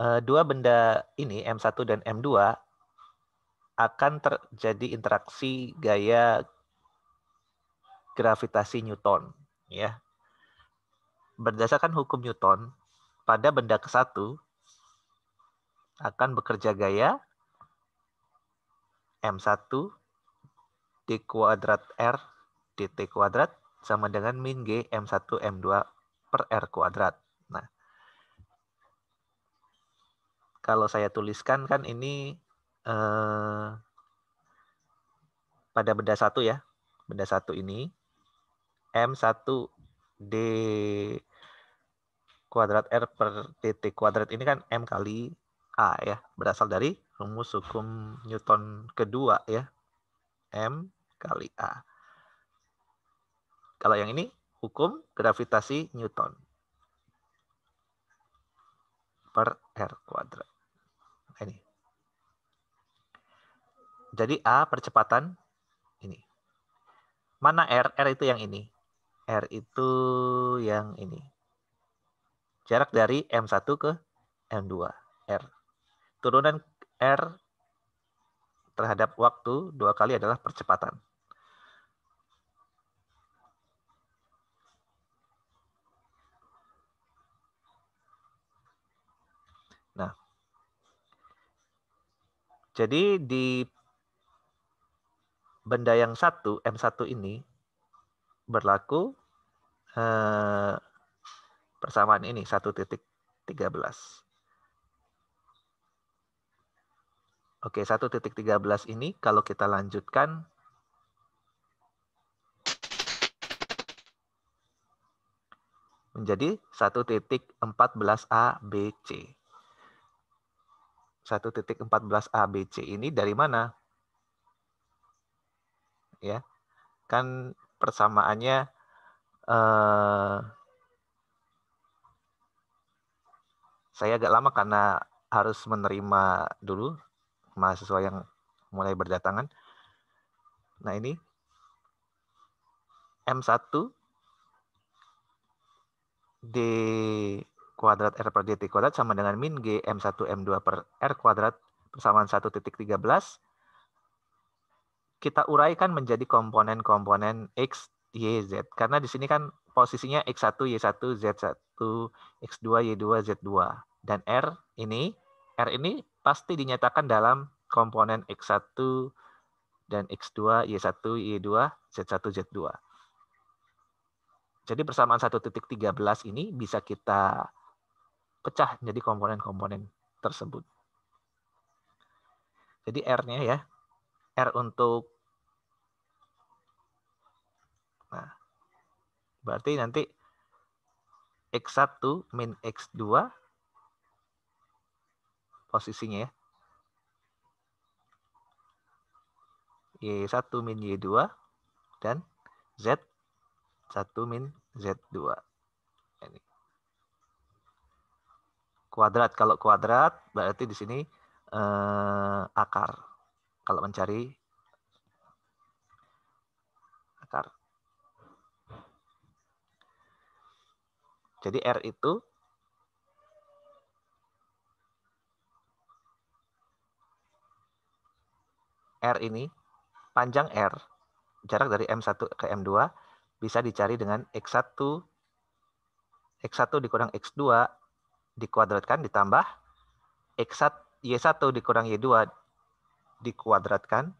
uh, dua benda ini M1 dan M2 akan terjadi interaksi gaya gravitasi Newton ya. Berdasarkan hukum Newton, pada benda ke satu akan bekerja gaya M1 D kuadrat R DT kuadrat sama dengan min G M1 M2 per R kuadrat. kalau saya tuliskan kan ini eh, pada benda satu ya. Benda satu ini M1 D kuadrat R per titik kuadrat ini kan M kali A ya. Berasal dari rumus hukum Newton kedua ya. M kali A. Kalau yang ini hukum gravitasi Newton per R kuadrat ini. Jadi A percepatan ini. Mana R? R itu yang ini. R itu yang ini. Jarak dari M1 ke M2. R. Turunan R terhadap waktu dua kali adalah percepatan. Jadi di benda yang satu M1 ini berlaku eh, persamaan ini 1.13. Oke, 1.13 ini kalau kita lanjutkan menjadi 1.14 ABC. 1.14 ABC ini dari mana? Ya. Kan persamaannya eh, saya agak lama karena harus menerima dulu mahasiswa yang mulai berdatangan. Nah, ini M1 D kuadrat R per dt kuadrat sama dengan min G M1 M2 per R kuadrat persamaan 1.13 kita uraikan menjadi komponen-komponen X, Y, Z. Karena di sini kan posisinya X1, Y1, Z1, X2, Y2, Z2. Dan R ini, R ini pasti dinyatakan dalam komponen X1 dan X2, Y1, Y2, Z1, Z2. Jadi persamaan 1.13 ini bisa kita pecah menjadi komponen-komponen tersebut. Jadi R-nya ya, R untuk nah, berarti nanti X1 min X2 posisinya ya. Y1 min Y2 dan Z1 min Z2. kuadrat. Kalau kuadrat berarti di sini eh, akar. Kalau mencari akar. Jadi R itu R ini panjang R jarak dari M1 ke M2 bisa dicari dengan X1 X1 dikurang X2 dikuadratkan ditambah X1, Y1 dikurang Y2 dikuadratkan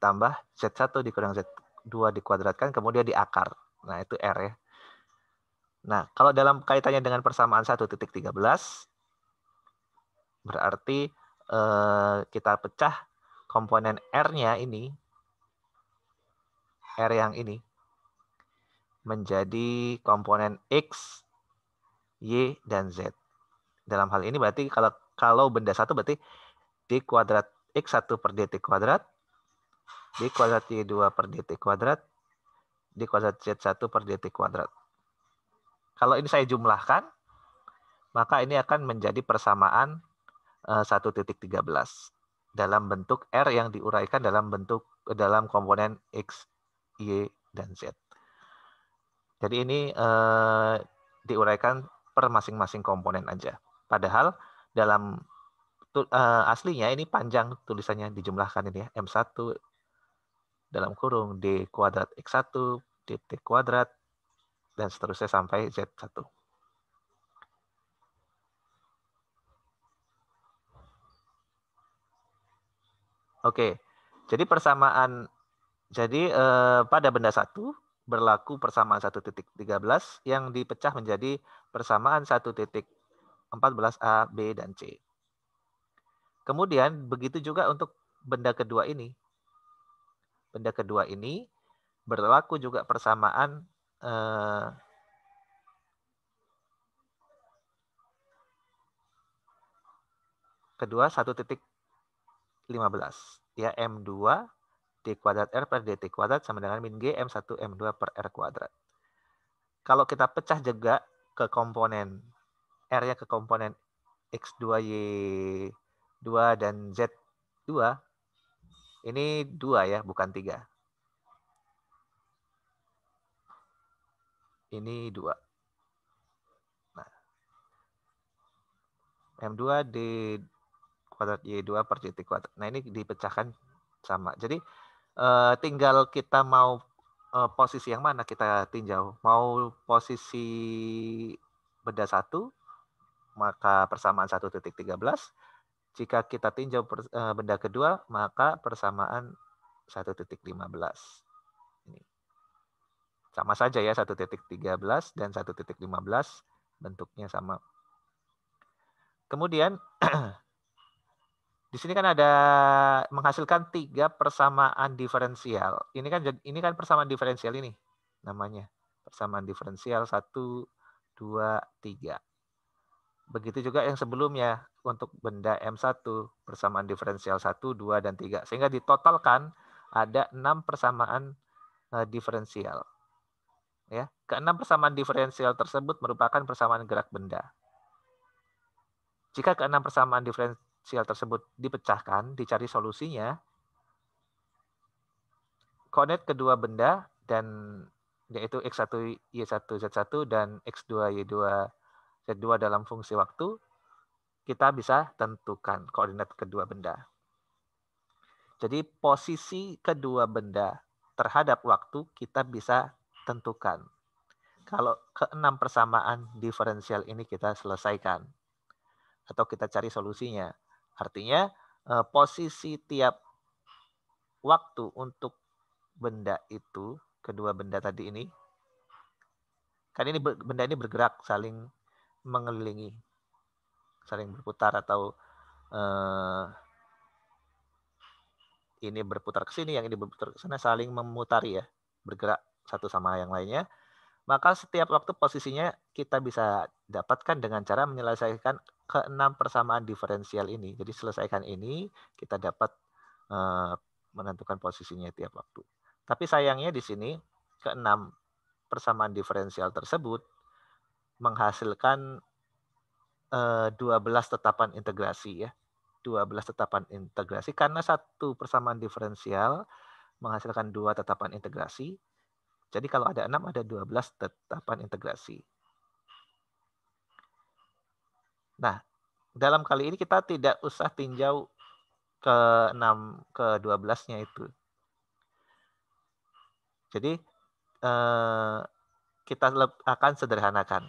ditambah Z1 dikurang Z2 dikuadratkan kemudian diakar. Nah, itu R ya. Nah, kalau dalam kaitannya dengan persamaan 1.13 berarti eh, kita pecah komponen R-nya ini R yang ini menjadi komponen X, Y, dan Z dalam hal ini berarti kalau kalau benda satu berarti d kuadrat x1 per dt kuadrat d kuadrat y2 per dt kuadrat d kuadrat z1 per dt kuadrat. Kalau ini saya jumlahkan, maka ini akan menjadi persamaan eh, tiga 1.13 dalam bentuk R yang diuraikan dalam bentuk dalam komponen X, Y, dan Z. Jadi ini uh, diuraikan per masing-masing komponen aja. Padahal dalam uh, aslinya ini panjang tulisannya dijumlahkan ini ya M1 dalam kurung D kuadrat X1 DT kuadrat dan seterusnya sampai Z1. Oke. Jadi persamaan jadi eh, pada benda satu berlaku persamaan 1.13 yang dipecah menjadi persamaan titik 14A, B, dan C. Kemudian begitu juga untuk benda kedua ini. Benda kedua ini berlaku juga persamaan eh, kedua satu titik 15 ya M2 D kuadrat R per DT kuadrat sama dengan min G M1 M2 per R kuadrat. Kalau kita pecah juga ke komponen R-nya ke komponen X2, Y2, dan Z2. Ini 2 ya, bukan 3. Ini 2. Nah. M2 di kuadrat Y2 per titik kuadrat. Nah ini dipecahkan sama. Jadi eh, tinggal kita mau eh, posisi yang mana kita tinjau. Mau posisi beda satu maka persamaan 1.13. Jika kita tinjau per, e, benda kedua, maka persamaan 1.15. Sama saja ya 1.13 dan 1.15 bentuknya sama. Kemudian di sini kan ada menghasilkan tiga persamaan diferensial. Ini kan ini kan persamaan diferensial ini namanya. Persamaan diferensial 1 2 3. Begitu juga yang sebelumnya untuk benda M1 persamaan diferensial 1, 2, dan 3. Sehingga ditotalkan ada 6 persamaan uh, diferensial. Ya, keenam persamaan diferensial tersebut merupakan persamaan gerak benda. Jika keenam persamaan diferensial tersebut dipecahkan, dicari solusinya, connect kedua benda dan yaitu X1, Y1, Z1 dan X2, Y2, Kedua dalam fungsi waktu, kita bisa tentukan koordinat kedua benda. Jadi posisi kedua benda terhadap waktu kita bisa tentukan. Kalau keenam persamaan diferensial ini kita selesaikan atau kita cari solusinya. Artinya eh, posisi tiap waktu untuk benda itu, kedua benda tadi ini, kan ini benda ini bergerak saling mengelilingi, saling berputar atau eh, ini berputar ke sini, yang ini berputar ke sana, saling memutari ya, bergerak satu sama yang lainnya. Maka setiap waktu posisinya kita bisa dapatkan dengan cara menyelesaikan keenam persamaan diferensial ini. Jadi selesaikan ini, kita dapat eh, menentukan posisinya tiap waktu. Tapi sayangnya di sini keenam persamaan diferensial tersebut menghasilkan uh, eh, 12 tetapan integrasi ya. 12 tetapan integrasi karena satu persamaan diferensial menghasilkan dua tetapan integrasi. Jadi kalau ada 6 ada 12 tetapan integrasi. Nah, dalam kali ini kita tidak usah tinjau ke 6 ke 12-nya itu. Jadi eh, kita akan sederhanakan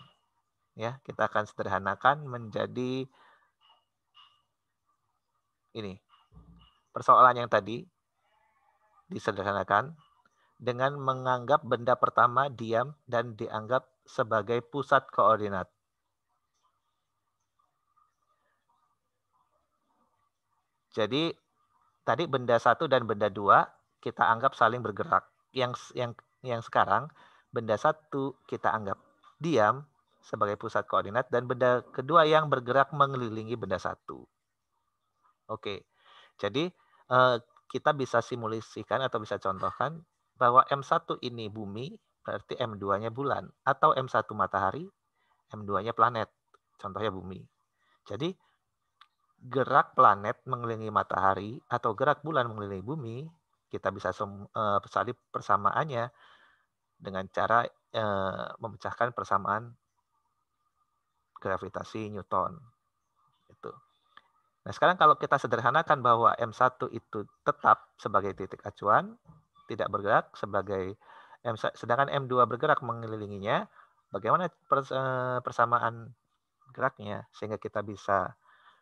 ya kita akan sederhanakan menjadi ini persoalan yang tadi disederhanakan dengan menganggap benda pertama diam dan dianggap sebagai pusat koordinat. Jadi tadi benda satu dan benda dua kita anggap saling bergerak. Yang yang yang sekarang benda satu kita anggap diam sebagai pusat koordinat dan benda kedua yang bergerak mengelilingi benda satu. Oke, jadi eh, kita bisa simulasikan atau bisa contohkan bahwa M1 ini bumi, berarti M2-nya bulan, atau M1 matahari, M2-nya planet, contohnya bumi. Jadi gerak planet mengelilingi matahari atau gerak bulan mengelilingi bumi, kita bisa eh, salib persamaannya dengan cara eh, memecahkan persamaan gravitasi Newton. Itu. Nah, sekarang kalau kita sederhanakan bahwa M1 itu tetap sebagai titik acuan, tidak bergerak sebagai M sedangkan M2 bergerak mengelilinginya, bagaimana eh, persamaan geraknya sehingga kita bisa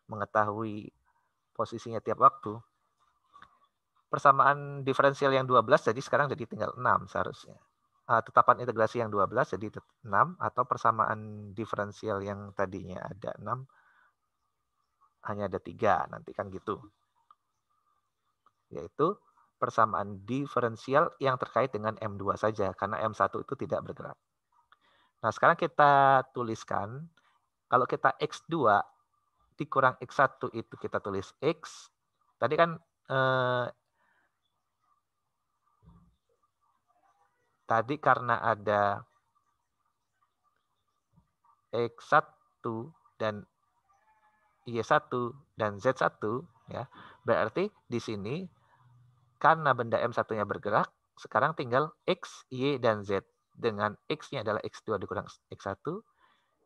mengetahui posisinya tiap waktu. Persamaan diferensial yang 12 jadi sekarang jadi tinggal 6 seharusnya uh, tetapan integrasi yang 12 jadi 6 atau persamaan diferensial yang tadinya ada 6 hanya ada 3 nanti kan gitu. Yaitu persamaan diferensial yang terkait dengan M2 saja karena M1 itu tidak bergerak. Nah, sekarang kita tuliskan kalau kita X2 dikurang X1 itu kita tulis X. Tadi kan eh, Tadi karena ada X1 dan Y1 dan Z1 ya. Berarti di sini karena benda M1-nya bergerak, sekarang tinggal X, Y, dan Z. Dengan X-nya adalah X2 dikurang X1,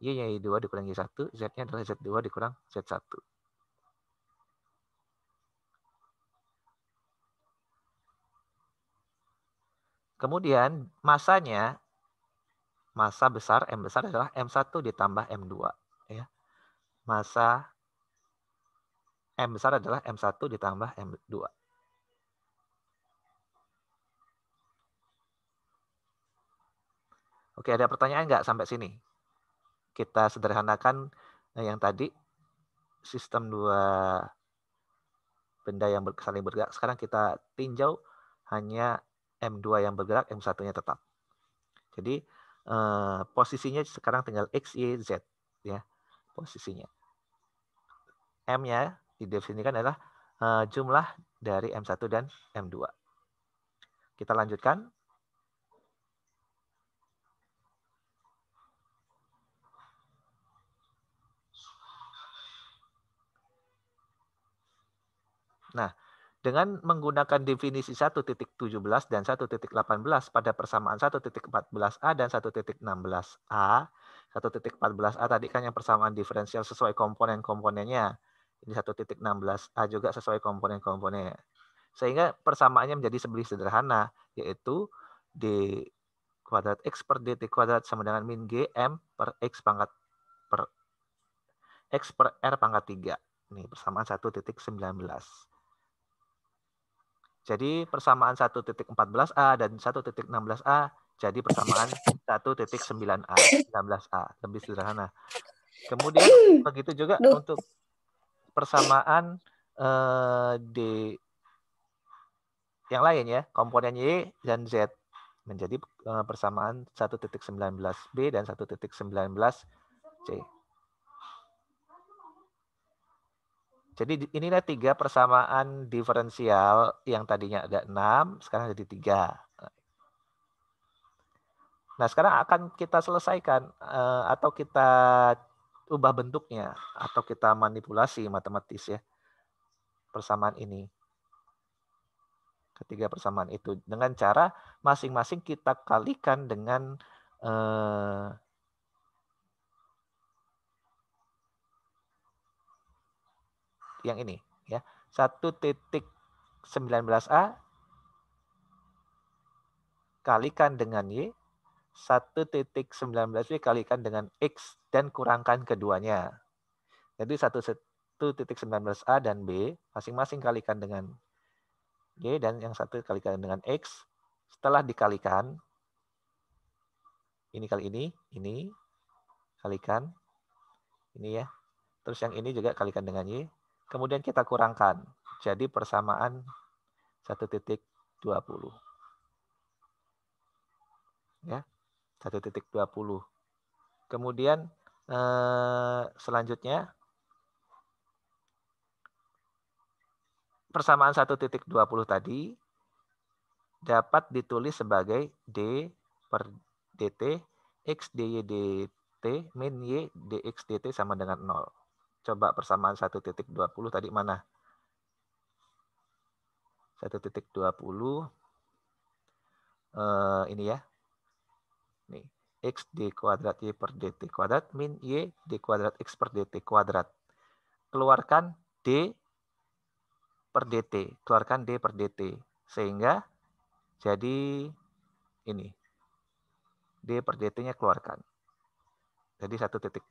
Y-nya Y2 dikurang Y1, Z-nya adalah Z2 dikurang Z1. Kemudian masanya masa besar M besar adalah M1 ditambah M2 ya. Masa M besar adalah M1 ditambah M2. Oke, ada pertanyaan nggak sampai sini? Kita sederhanakan eh, yang tadi sistem dua benda yang saling bergerak. Sekarang kita tinjau hanya M2 yang bergerak, M1-nya tetap. Jadi eh, posisinya sekarang tinggal X, Y, Z ya posisinya. M-nya didefinisikan adalah eh, jumlah dari M1 dan M2. Kita lanjutkan dengan menggunakan definisi 1.17 dan 1.18 pada persamaan 1.14a dan 1.16a, 1.14a tadi kan yang persamaan diferensial sesuai komponen-komponennya. Ini 1.16a juga sesuai komponen-komponennya. Sehingga persamaannya menjadi sebelah sederhana, yaitu d kuadrat x per dt kuadrat sama dengan min g m per x pangkat per x per r pangkat 3. Ini persamaan 1.19. Jadi persamaan 1.14a dan 1.16a jadi persamaan 1.9a, 16 a lebih sederhana. Kemudian begitu juga Duh. untuk persamaan uh, d yang lain ya, komponen y dan z menjadi eh, persamaan 1.19b dan 1.19c. Jadi inilah tiga persamaan diferensial yang tadinya ada enam, sekarang jadi tiga. Nah sekarang akan kita selesaikan eh, atau kita ubah bentuknya atau kita manipulasi matematis ya persamaan ini. Ketiga persamaan itu dengan cara masing-masing kita kalikan dengan eh, yang ini ya. 1.19A kalikan dengan Y, 1.19Y kalikan dengan X dan kurangkan keduanya. Jadi 1.19A dan B masing-masing kalikan dengan Y dan yang satu kalikan dengan X. Setelah dikalikan, ini kali ini, ini, kalikan, ini ya. Terus yang ini juga kalikan dengan Y, Kemudian kita kurangkan. Jadi persamaan 1.20. Ya, 1.20. Kemudian eh, selanjutnya persamaan 1.20 tadi dapat ditulis sebagai D per DT X DY DT min Y DX DT sama dengan 0. Coba persamaan 1.20 tadi mana? 1.20 eh, ini ya. Nih, x d kuadrat y per dt kuadrat min y d kuadrat x per dt kuadrat. Keluarkan d per dt, keluarkan d per dt sehingga jadi ini d per dt-nya keluarkan. Jadi 1.21.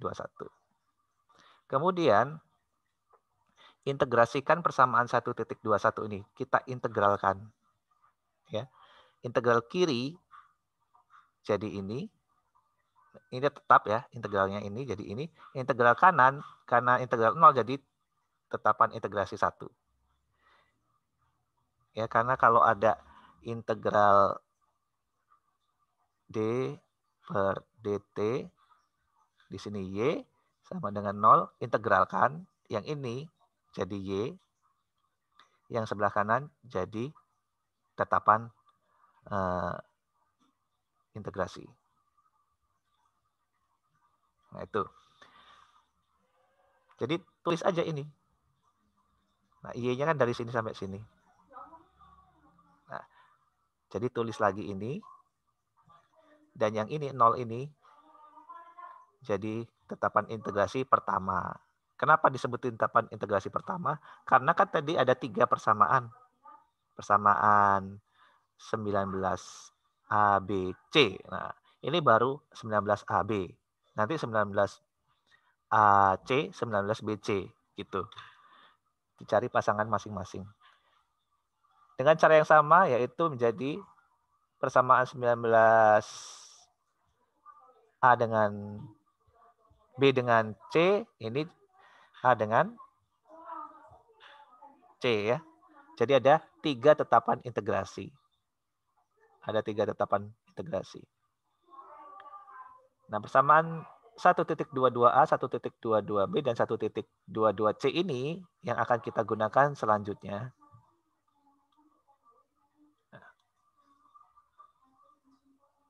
Kemudian integrasikan persamaan 1.21 ini, kita integralkan. Ya. Integral kiri jadi ini. Ini tetap ya, integralnya ini jadi ini. Integral kanan karena integral 0 jadi tetapan integrasi 1. Ya, karena kalau ada integral d per dt di sini y sama dengan 0, integralkan. Yang ini jadi Y, yang sebelah kanan jadi tetapan uh, integrasi. Nah, itu. Jadi tulis aja ini. Nah, Y-nya kan dari sini sampai sini. Nah, jadi tulis lagi ini. Dan yang ini, 0 ini, jadi Tetapan integrasi pertama. Kenapa disebutin tetapan integrasi pertama? Karena kan tadi ada tiga persamaan. Persamaan 19 ABC. Nah, ini baru 19 AB. Nanti 19 AC, 19 BC gitu. Dicari pasangan masing-masing. Dengan cara yang sama yaitu menjadi persamaan 19 A dengan B dengan C, ini A dengan C ya. Jadi ada tiga tetapan integrasi. Ada tiga tetapan integrasi. Nah, persamaan 1.22A, 1.22B, dan 1.22C ini yang akan kita gunakan selanjutnya.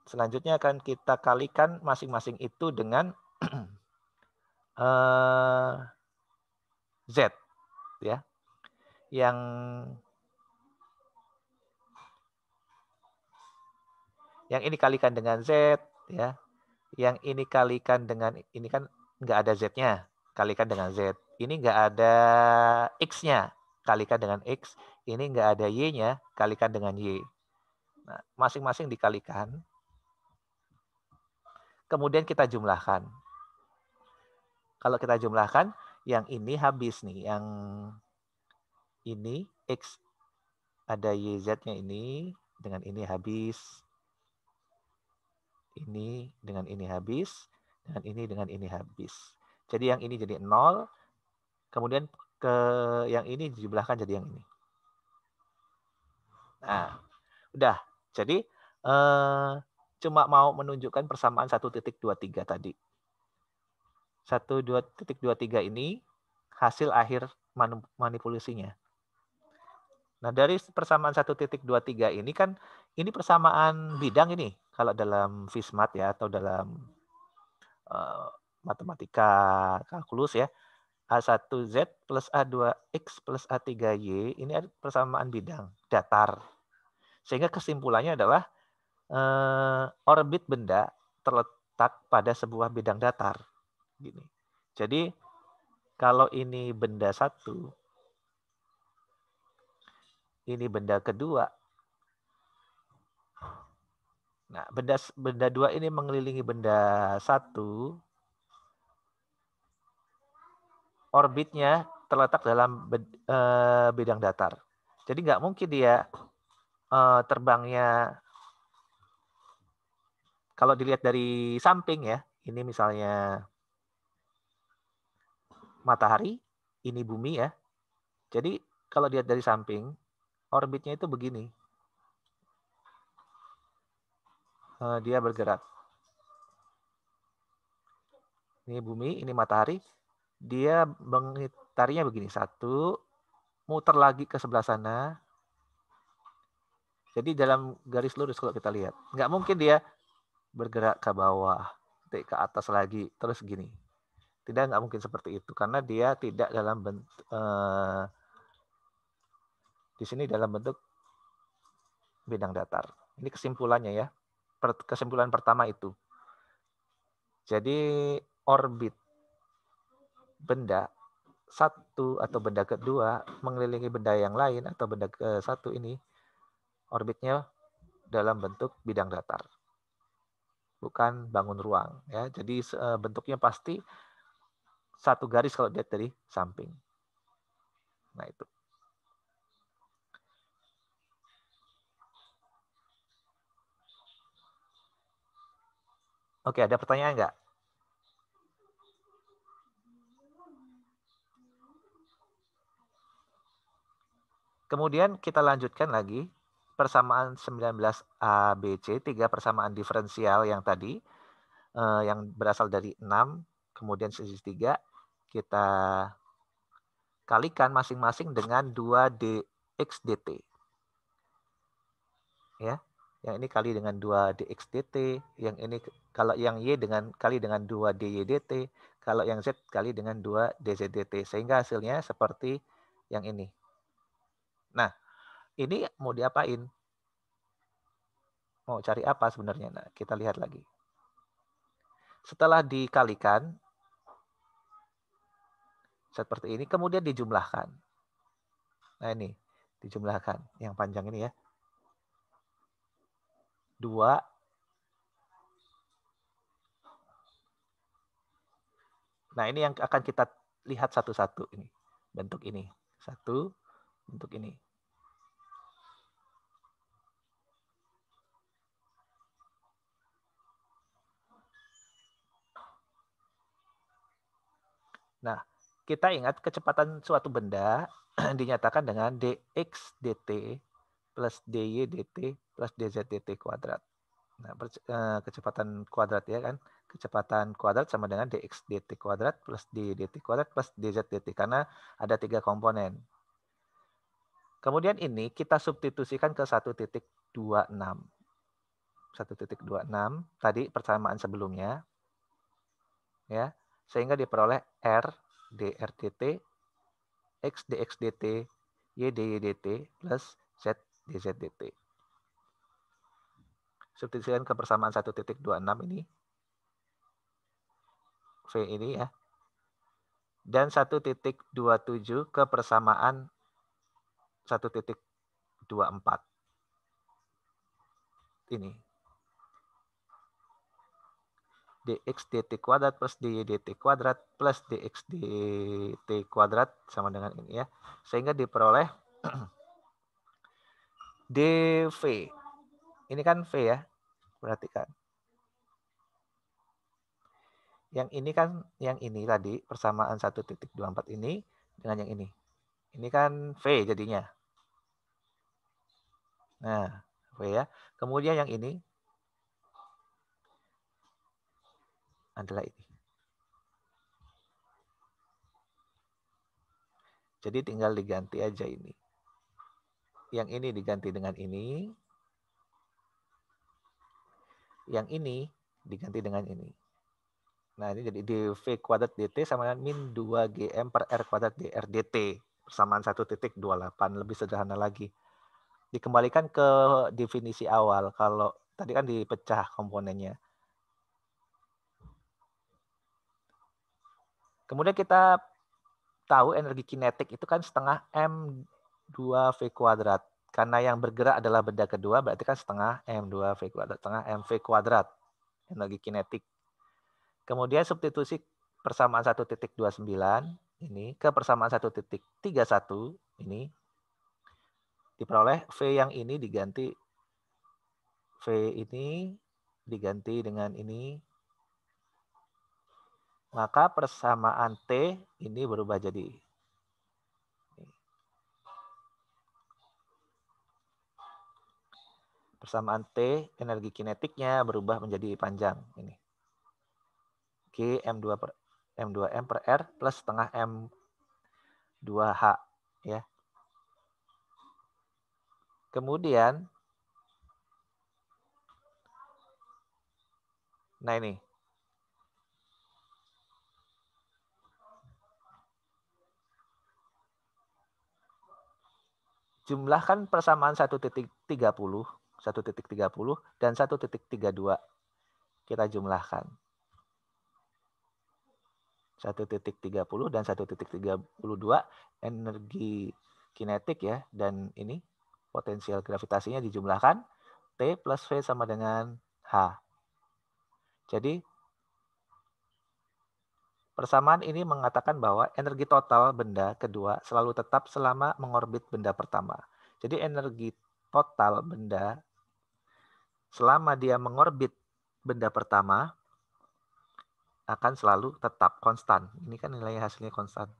Selanjutnya akan kita kalikan masing-masing itu dengan Eh, Z ya yang yang ini kalikan dengan Z ya yang ini kalikan dengan ini kan nggak ada Z-nya kalikan dengan Z ini nggak ada X-nya kalikan dengan X ini nggak ada Y-nya kalikan dengan Y nah, masing-masing nah, dikalikan kemudian kita jumlahkan kalau kita jumlahkan, yang ini habis nih. Yang ini X ada YZ-nya ini dengan ini habis. Ini dengan ini habis. Dengan ini dengan ini habis. Jadi yang ini jadi nol, Kemudian ke yang ini dijumlahkan jadi yang ini. Nah, udah. Jadi eh, cuma mau menunjukkan persamaan satu titik dua tiga tadi. 1.2.23 ini hasil akhir manipulasinya. Nah, dari persamaan 1.23 ini kan ini persamaan bidang ini kalau dalam Fismat ya atau dalam uh, matematika kalkulus ya. A1Z plus A2X plus A3Y ini persamaan bidang datar. Sehingga kesimpulannya adalah eh, orbit benda terletak pada sebuah bidang datar gini. Jadi kalau ini benda satu, ini benda kedua. Nah, benda benda dua ini mengelilingi benda satu. Orbitnya terletak dalam eh, bidang datar. Jadi nggak mungkin dia eh, terbangnya kalau dilihat dari samping ya. Ini misalnya matahari, ini bumi ya. Jadi kalau dilihat dari samping, orbitnya itu begini. Eh, dia bergerak. Ini bumi, ini matahari. Dia mengitarnya begini. Satu, muter lagi ke sebelah sana. Jadi dalam garis lurus kalau kita lihat. Nggak mungkin dia bergerak ke bawah, ke atas lagi, terus gini tidak, nggak mungkin seperti itu karena dia tidak dalam bentuk eh, di sini dalam bentuk bidang datar. Ini kesimpulannya ya. Kesimpulan pertama itu. Jadi orbit benda satu atau benda kedua mengelilingi benda yang lain atau benda ke satu ini orbitnya dalam bentuk bidang datar bukan bangun ruang ya jadi eh, bentuknya pasti satu garis kalau dilihat dari samping. Nah itu. Oke, ada pertanyaan enggak? Kemudian kita lanjutkan lagi persamaan 19 ABC, tiga persamaan diferensial yang tadi, eh, yang berasal dari 6, kemudian sisi 3, kita kalikan masing-masing dengan 2dx dt. Ya, yang ini kali dengan 2dx dt, yang ini kalau yang y dengan kali dengan 2dy dt, kalau yang z kali dengan 2dz dt sehingga hasilnya seperti yang ini. Nah, ini mau diapain? Mau cari apa sebenarnya? Nah, kita lihat lagi. Setelah dikalikan, seperti ini kemudian dijumlahkan. Nah ini dijumlahkan yang panjang ini ya. 2 Nah, ini yang akan kita lihat satu-satu ini. Bentuk ini. Satu, bentuk ini. Nah, kita ingat kecepatan suatu benda dinyatakan dengan dx dt plus dy dt plus dz dt kuadrat. Nah, eh, kecepatan kuadrat ya kan. Kecepatan kuadrat sama dengan dx dt kuadrat plus dy dt kuadrat plus dz dt karena ada tiga komponen. Kemudian ini kita substitusikan ke 1.26. 1.26 tadi persamaan sebelumnya. Ya, sehingga diperoleh R DRTT X DXDT dydt plus Z DZDT. Substitusikan persamaan 1.26 ini V ini ya. Dan 1.27 kebersamaan 1.24. Ini dx dt kuadrat plus dy dt kuadrat plus dx dt kuadrat sama dengan ini ya. Sehingga diperoleh dv. Ini kan v ya, perhatikan. Yang ini kan, yang ini tadi persamaan 1.24 ini dengan yang ini. Ini kan v jadinya. Nah, v ya. Kemudian yang ini adalah ini. Jadi tinggal diganti aja ini. Yang ini diganti dengan ini. Yang ini diganti dengan ini. Nah, ini jadi dv kuadrat dt sama dengan min 2gm per r kuadrat dr dt. Persamaan satu titik 28. Lebih sederhana lagi. Dikembalikan ke definisi awal. Kalau tadi kan dipecah komponennya. Kemudian kita tahu energi kinetik itu kan setengah M2V kuadrat. Karena yang bergerak adalah benda kedua, berarti kan setengah M2V kuadrat, setengah MV kuadrat energi kinetik. Kemudian substitusi persamaan 1.29 ini ke persamaan 1.31 ini diperoleh V yang ini diganti V ini diganti dengan ini maka persamaan T ini berubah jadi persamaan T energi kinetiknya berubah menjadi panjang ini. k M2 per M2M per R plus setengah M2H ya. Kemudian nah ini jumlahkan persamaan 1.30, 1.30 dan 1.32. Kita jumlahkan. 1.30 dan 1.32 energi kinetik ya dan ini potensial gravitasinya dijumlahkan T plus V sama dengan H. Jadi Persamaan ini mengatakan bahwa energi total benda kedua selalu tetap selama mengorbit benda pertama. Jadi energi total benda selama dia mengorbit benda pertama akan selalu tetap konstan. Ini kan nilai hasilnya konstan.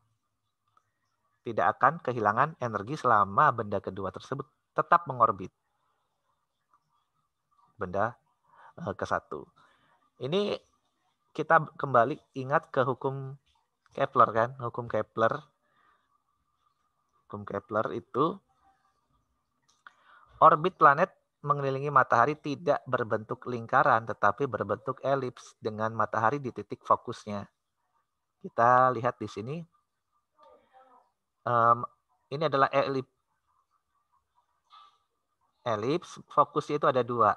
Tidak akan kehilangan energi selama benda kedua tersebut tetap mengorbit benda eh, ke satu. Ini kita kembali ingat ke hukum Kepler kan, hukum Kepler. Hukum Kepler itu orbit planet mengelilingi matahari tidak berbentuk lingkaran tetapi berbentuk elips dengan matahari di titik fokusnya. Kita lihat di sini. Um, ini adalah elip. Elips fokusnya itu ada dua.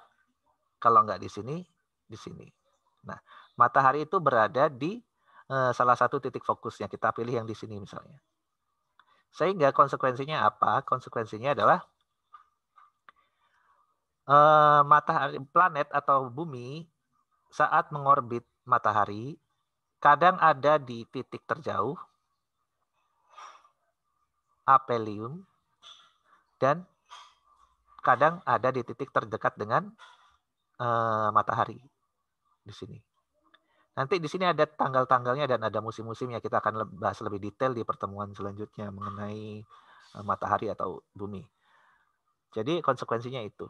Kalau nggak di sini, di sini. Nah, matahari itu berada di eh, salah satu titik fokusnya. Kita pilih yang di sini misalnya. Sehingga konsekuensinya apa? Konsekuensinya adalah eh, matahari planet atau bumi saat mengorbit matahari kadang ada di titik terjauh apelium dan kadang ada di titik terdekat dengan uh, matahari di sini. Nanti di sini ada tanggal-tanggalnya dan ada musim-musimnya. Kita akan bahas lebih detail di pertemuan selanjutnya mengenai eh, matahari atau bumi. Jadi konsekuensinya itu.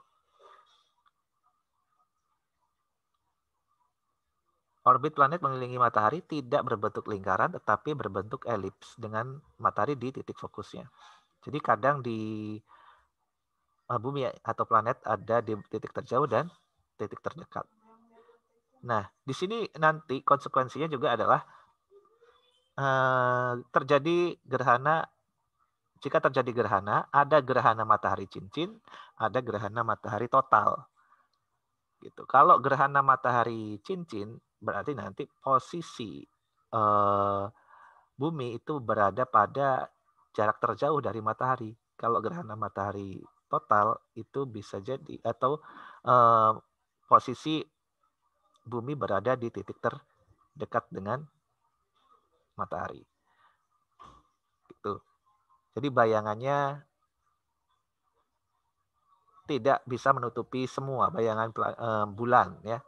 Orbit planet mengelilingi matahari tidak berbentuk lingkaran tetapi berbentuk elips dengan matahari di titik fokusnya. Jadi kadang di eh, bumi atau planet ada di titik terjauh dan titik terdekat. Nah, di sini nanti konsekuensinya juga adalah uh, terjadi gerhana. Jika terjadi gerhana, ada gerhana matahari cincin, ada gerhana matahari total. Gitu. Kalau gerhana matahari cincin, berarti nanti posisi uh, bumi itu berada pada jarak terjauh dari matahari. Kalau gerhana matahari total itu bisa jadi atau uh, posisi bumi berada di titik terdekat dengan matahari. Gitu. Jadi bayangannya tidak bisa menutupi semua bayangan eh, bulan ya.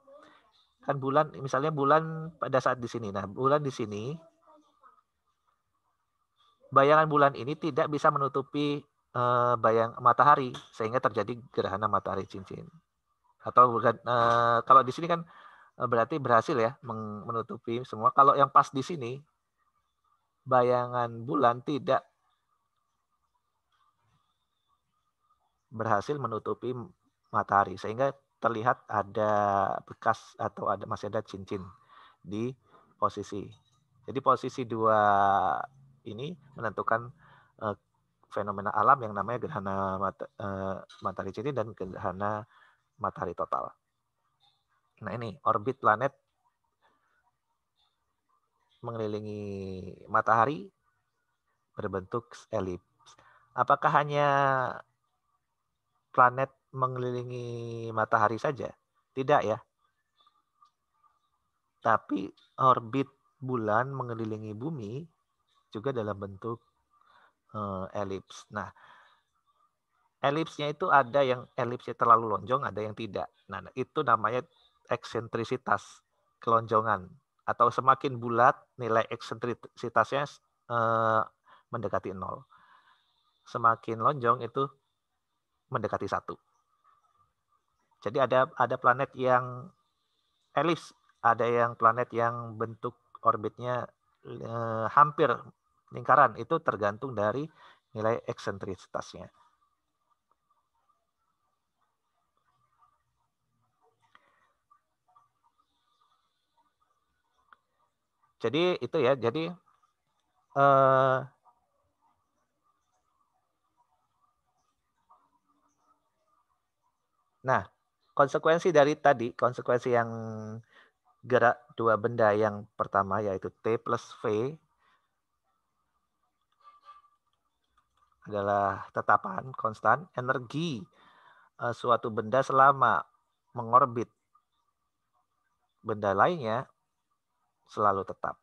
Kan bulan misalnya bulan pada saat di sini. Nah, bulan di sini bayangan bulan ini tidak bisa menutupi eh, bayang matahari sehingga terjadi gerhana matahari cincin. Atau eh, kalau di sini kan Eh, berarti berhasil ya menutupi semua. Kalau yang pas di sini, bayangan bulan tidak berhasil menutupi matahari sehingga terlihat ada bekas atau ada masih ada cincin di posisi. Jadi posisi dua ini menentukan uh, fenomena alam yang namanya gerhana mata, uh, matahari cincin dan gerhana matahari total. Nah ini orbit planet mengelilingi matahari berbentuk elips. Apakah hanya planet mengelilingi matahari saja? Tidak ya. Tapi orbit bulan mengelilingi bumi juga dalam bentuk uh, eh, elips. Nah, elipsnya itu ada yang elipsnya terlalu lonjong, ada yang tidak. Nah, itu namanya eksentrisitas kelonjongan atau semakin bulat nilai eksentrisitasnya eh, mendekati nol. Semakin lonjong itu mendekati satu. Jadi ada ada planet yang elips, ada yang planet yang bentuk orbitnya eh, hampir lingkaran. Itu tergantung dari nilai eksentrisitasnya. Jadi itu ya, jadi uh, nah konsekuensi dari tadi, konsekuensi yang gerak dua benda yang pertama yaitu T plus V adalah tetapan konstan energi eh, suatu benda selama mengorbit benda lainnya selalu tetap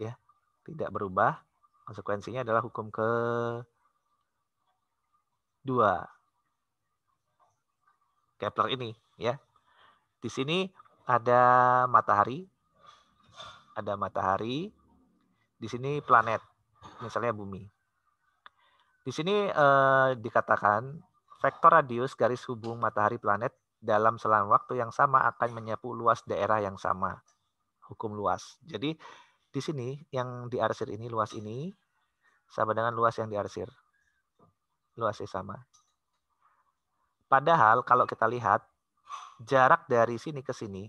ya tidak berubah konsekuensinya adalah hukum ke dua Kepler ini ya di sini ada matahari ada matahari di sini planet misalnya bumi di sini eh, dikatakan vektor radius garis hubung matahari planet dalam selang waktu yang sama akan menyapu luas daerah yang sama hukum luas. Jadi di sini yang diarsir ini luas ini sama dengan luas yang diarsir. Luasnya sama. Padahal kalau kita lihat jarak dari sini ke sini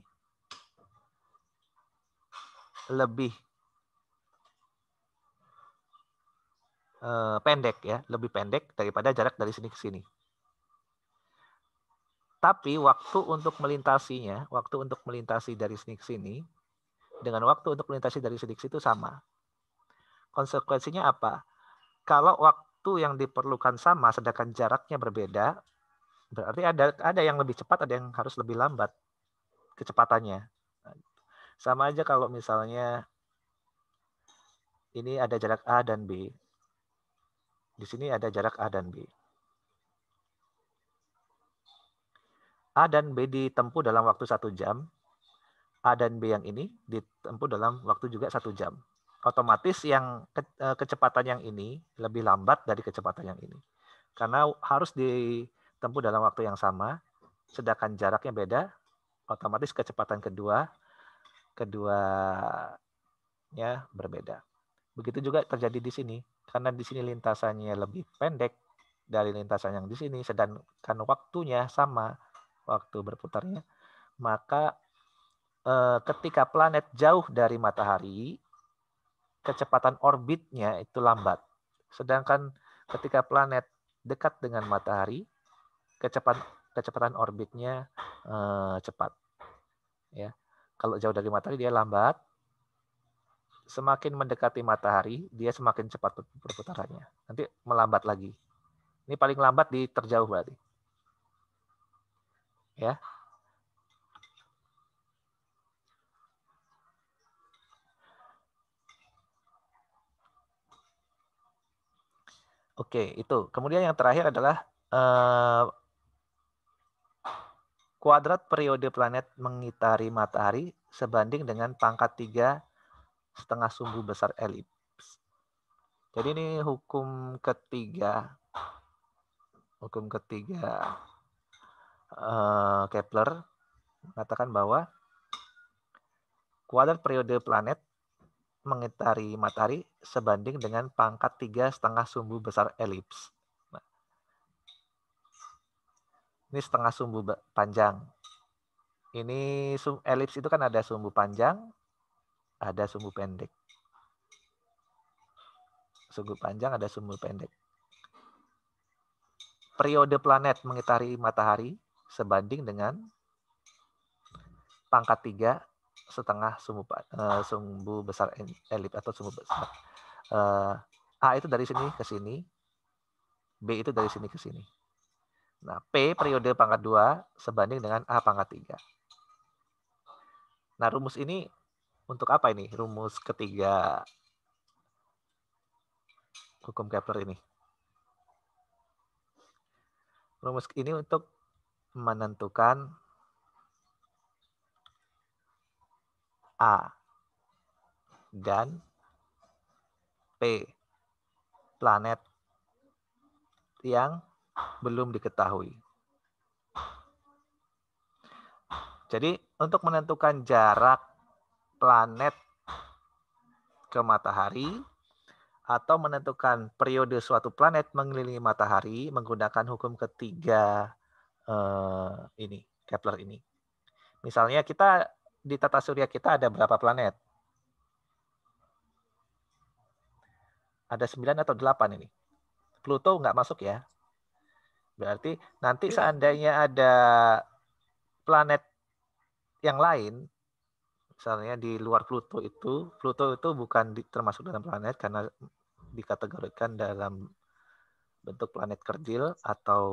lebih eh, pendek ya, lebih pendek daripada jarak dari sini ke sini. Tapi waktu untuk melintasinya, waktu untuk melintasi dari sini ke sini dengan waktu untuk melintasi dari sidik itu sama. Konsekuensinya apa? Kalau waktu yang diperlukan sama, sedangkan jaraknya berbeda, berarti ada ada yang lebih cepat, ada yang harus lebih lambat kecepatannya. Sama aja kalau misalnya ini ada jarak A dan B. Di sini ada jarak A dan B. A dan B ditempuh dalam waktu satu jam, A dan B yang ini ditempuh dalam waktu juga satu jam. Otomatis yang ke, e, kecepatan yang ini lebih lambat dari kecepatan yang ini. Karena harus ditempuh dalam waktu yang sama, sedangkan jaraknya beda, otomatis kecepatan kedua keduanya berbeda. Begitu juga terjadi di sini. Karena di sini lintasannya lebih pendek dari lintasan yang di sini, sedangkan waktunya sama, waktu berputarnya, maka Eh, ketika planet jauh dari matahari, kecepatan orbitnya itu lambat. Sedangkan ketika planet dekat dengan matahari, kecepatan kecepatan orbitnya eh, cepat. Ya. Kalau jauh dari matahari dia lambat. Semakin mendekati matahari, dia semakin cepat perputarannya. Nanti melambat lagi. Ini paling lambat di terjauh berarti. Ya. Oke, itu. Kemudian yang terakhir adalah eh, kuadrat periode planet mengitari matahari sebanding dengan pangkat 3 setengah sumbu besar elips. Jadi ini hukum ketiga hukum ketiga uh, Kepler mengatakan bahwa kuadrat periode planet mengitari matahari sebanding dengan pangkat tiga setengah sumbu besar elips. Nah. ini setengah sumbu panjang. Ini elips itu kan ada sumbu panjang, ada sumbu pendek. Sumbu panjang ada sumbu pendek. Periode planet mengitari matahari sebanding dengan pangkat tiga setengah sumbu uh, sumbu besar elip atau sumbu ah. besar. Uh, A itu dari sini ah. ke sini, B itu dari sini ke sini. Nah, P periode pangkat 2 sebanding dengan A pangkat 3. Nah, rumus ini untuk apa ini? Rumus ketiga hukum Kepler ini. Rumus ini untuk menentukan A dan P planet yang belum diketahui. Jadi untuk menentukan jarak planet ke matahari atau menentukan periode suatu planet mengelilingi matahari menggunakan hukum ketiga eh, ini Kepler ini. Misalnya kita di tata surya kita ada berapa planet? Ada 9 atau 8 ini. Pluto nggak masuk ya. Berarti nanti iya. seandainya ada planet yang lain, misalnya di luar Pluto itu, Pluto itu bukan di, termasuk dalam planet karena dikategorikan dalam bentuk planet kerdil atau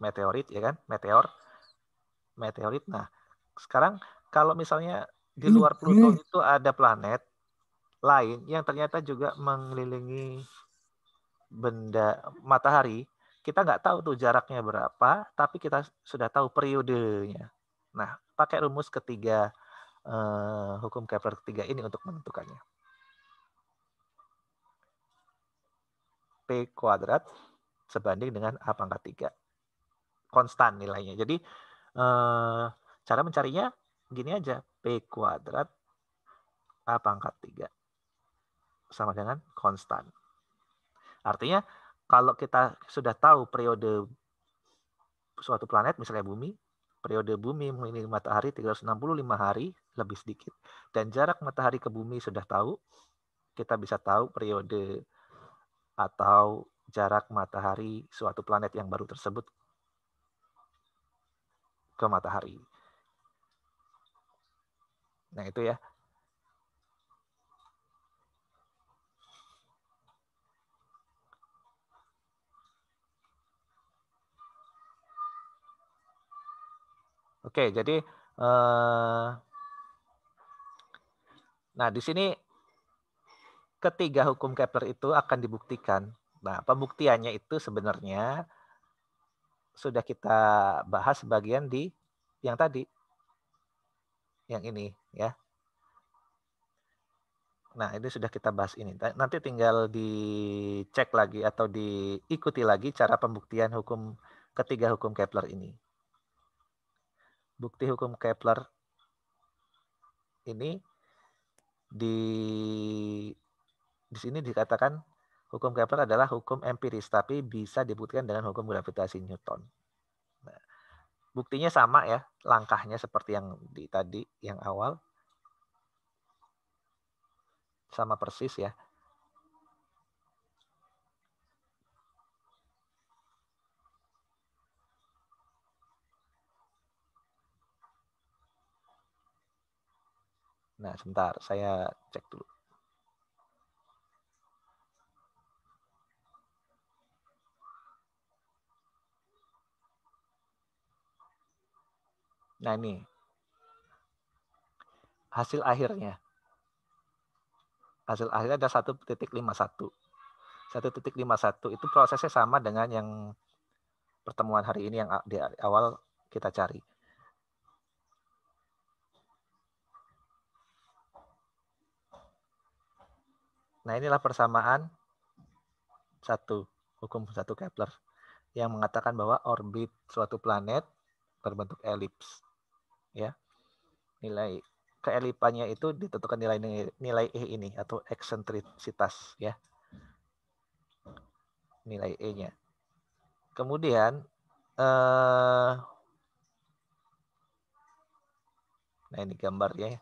meteorit ya kan meteor meteorit nah sekarang kalau misalnya di luar hmm, Pluto hmm. itu ada planet lain yang ternyata juga mengelilingi benda matahari kita nggak tahu tuh jaraknya berapa tapi kita sudah tahu periodenya nah pakai rumus ketiga eh, hukum Kepler ketiga ini untuk menentukannya P kuadrat sebanding dengan A pangkat 3 konstan nilainya. Jadi eh, cara mencarinya gini aja, P kuadrat A pangkat 3. Sama dengan konstan. Artinya kalau kita sudah tahu periode suatu planet, misalnya bumi, periode bumi mengelilingi matahari 365 hari, lebih sedikit, dan jarak matahari ke bumi sudah tahu, kita bisa tahu periode atau jarak matahari suatu planet yang baru tersebut ke matahari. Nah, itu ya. Oke, jadi eh, nah di sini ketiga hukum Kepler itu akan dibuktikan. Nah, pembuktiannya itu sebenarnya sudah kita bahas bagian di yang tadi. Yang ini ya. Nah, ini sudah kita bahas ini. Nah, nanti tinggal dicek lagi atau diikuti lagi cara pembuktian hukum ketiga hukum Kepler ini. Bukti hukum Kepler ini di di sini dikatakan hukum Kepler adalah hukum empiris, tapi bisa dibuktikan dengan hukum gravitasi Newton. Nah, buktinya sama ya, langkahnya seperti yang di tadi, yang awal. Sama persis ya. Nah, sebentar, saya cek dulu. Nah ini hasil akhirnya. Hasil akhirnya ada 1.51. 1.51 itu prosesnya sama dengan yang pertemuan hari ini yang di awal kita cari. Nah inilah persamaan satu hukum satu Kepler yang mengatakan bahwa orbit suatu planet terbentuk elips ya nilai keelipannya itu ditentukan nilai nilai e ini atau eksentrisitas ya nilai e-nya kemudian eh, nah ini gambarnya ya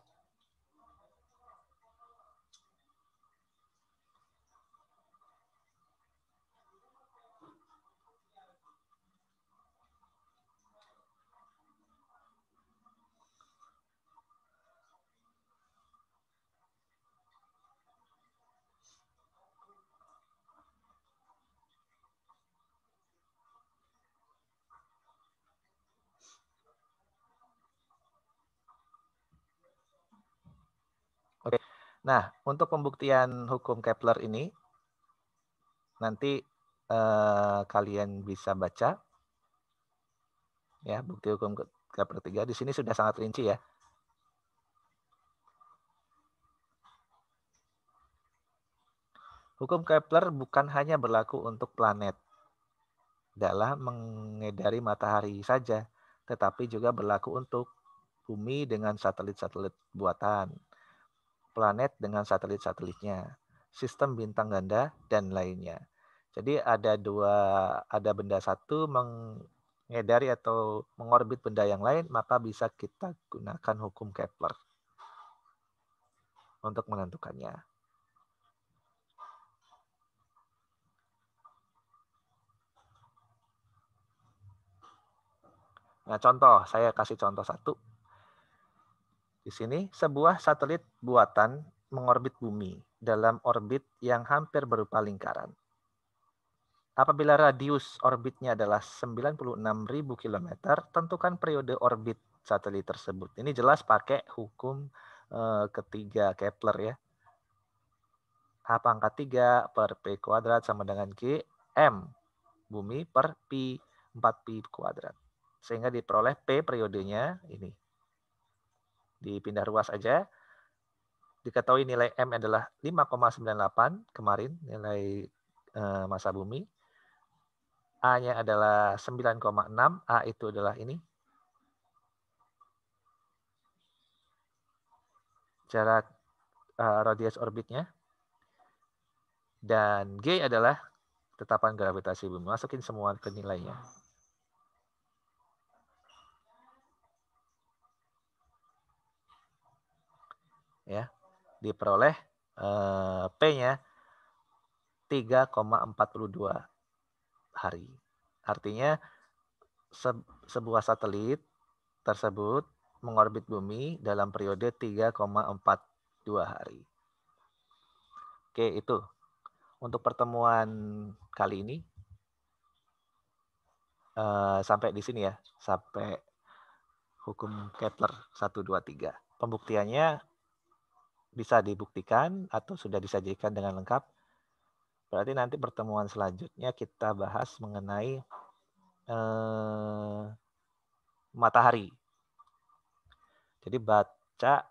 Oke. Nah, untuk pembuktian hukum Kepler ini nanti eh, kalian bisa baca ya bukti hukum Kepler 3 di sini sudah sangat rinci ya. Hukum Kepler bukan hanya berlaku untuk planet dalam mengedari matahari saja, tetapi juga berlaku untuk bumi dengan satelit-satelit buatan planet dengan satelit-satelitnya, sistem bintang ganda dan lainnya. Jadi ada dua ada benda satu mengedari atau mengorbit benda yang lain maka bisa kita gunakan hukum Kepler untuk menentukannya. Nah, contoh, saya kasih contoh satu. Di sini, sebuah satelit buatan mengorbit bumi dalam orbit yang hampir berupa lingkaran. Apabila radius orbitnya adalah 96.000 km, tentukan periode orbit satelit tersebut. Ini jelas pakai hukum eh, ketiga Kepler ya. H pangkat 3 per P kuadrat sama dengan G, M bumi per p 4 Pi kuadrat. Sehingga diperoleh P periodenya ini dipindah ruas aja. Diketahui nilai M adalah 5,98 kemarin nilai eh, masa bumi. A-nya adalah 9,6, A itu adalah ini. Jarak eh, radius orbitnya. Dan G adalah tetapan gravitasi bumi. Masukin semua ke nilainya. ya diperoleh eh, P-nya 3,42 hari. Artinya se sebuah satelit tersebut mengorbit bumi dalam periode 3,42 hari. Oke, itu untuk pertemuan kali ini. Eh, sampai di sini ya, sampai hukum Kepler 123. Pembuktiannya bisa dibuktikan atau sudah disajikan dengan lengkap. Berarti nanti pertemuan selanjutnya kita bahas mengenai eh, matahari. Jadi baca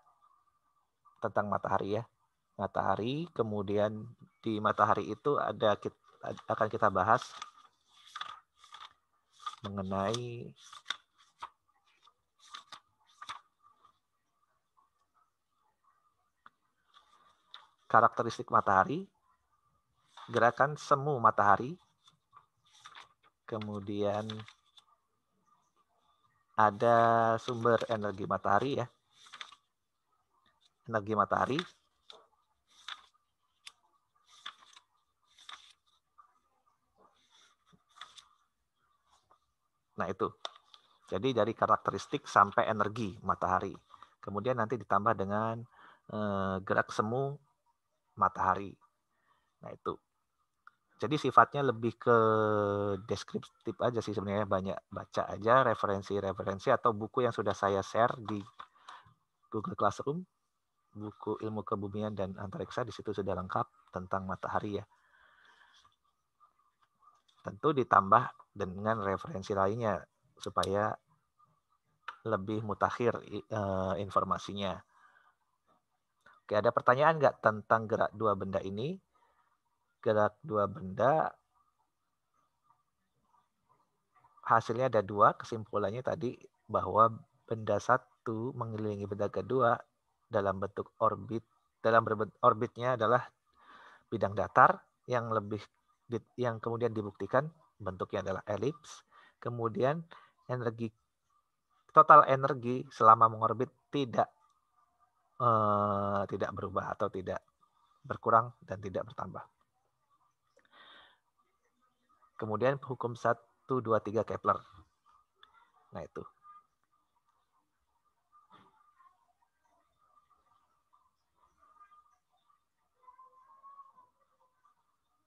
tentang matahari ya. Matahari, kemudian di matahari itu ada akan kita bahas mengenai karakteristik matahari, gerakan semu matahari, kemudian ada sumber energi matahari ya. Energi matahari. Nah, itu. Jadi dari karakteristik sampai energi matahari. Kemudian nanti ditambah dengan eh, gerak semu matahari. Nah itu. Jadi sifatnya lebih ke deskriptif aja sih sebenarnya banyak baca aja referensi-referensi atau buku yang sudah saya share di Google Classroom, buku ilmu kebumian dan antariksa di situ sudah lengkap tentang matahari ya. Tentu ditambah dengan referensi lainnya supaya lebih mutakhir eh, informasinya. Oke, ada pertanyaan nggak tentang gerak dua benda ini? Gerak dua benda hasilnya ada dua. Kesimpulannya tadi bahwa benda satu mengelilingi benda kedua dalam bentuk orbit. Dalam orbitnya adalah bidang datar yang lebih yang kemudian dibuktikan bentuknya adalah elips. Kemudian energi total energi selama mengorbit tidak eh, tidak berubah atau tidak berkurang dan tidak bertambah. Kemudian hukum 1, 2, 3 Kepler. Nah itu.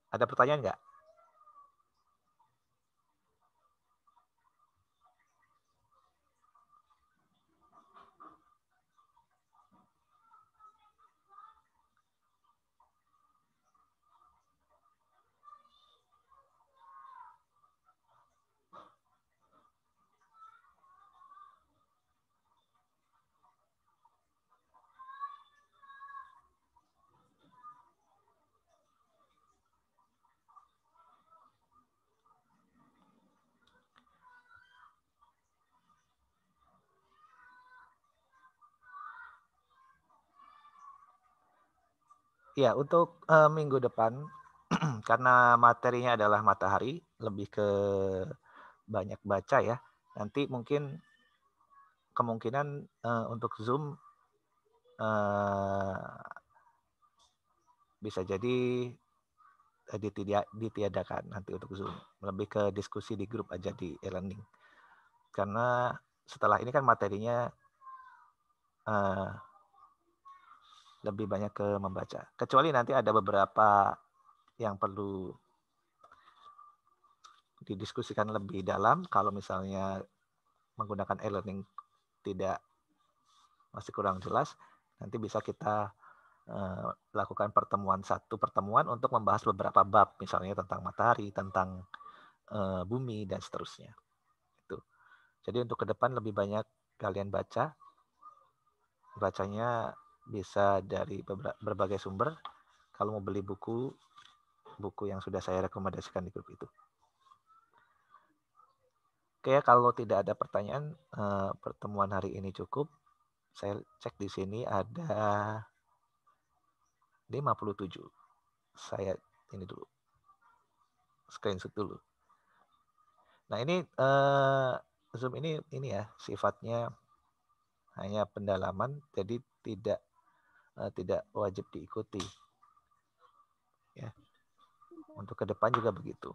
Ada pertanyaan nggak? Ya, untuk uh, minggu depan karena materinya adalah matahari, lebih ke banyak baca ya. Nanti mungkin kemungkinan uh, untuk Zoom uh, bisa jadi ditiadakan nanti untuk Zoom. Lebih ke diskusi di grup aja di e-learning. Karena setelah ini kan materinya uh, lebih banyak ke membaca. Kecuali nanti ada beberapa yang perlu didiskusikan lebih dalam kalau misalnya menggunakan e-learning tidak masih kurang jelas, nanti bisa kita uh, lakukan pertemuan satu pertemuan untuk membahas beberapa bab misalnya tentang matahari, tentang uh, bumi dan seterusnya. Itu. Jadi untuk ke depan lebih banyak kalian baca. Bacanya bisa dari berbagai sumber kalau mau beli buku buku yang sudah saya rekomendasikan di grup itu. Oke, kalau tidak ada pertanyaan eh, pertemuan hari ini cukup. Saya cek di sini ada 57. Saya ini dulu. Screenshot dulu. Nah, ini eh, Zoom ini ini ya sifatnya hanya pendalaman jadi tidak Eh, tidak wajib diikuti. Ya. Untuk ke depan juga begitu.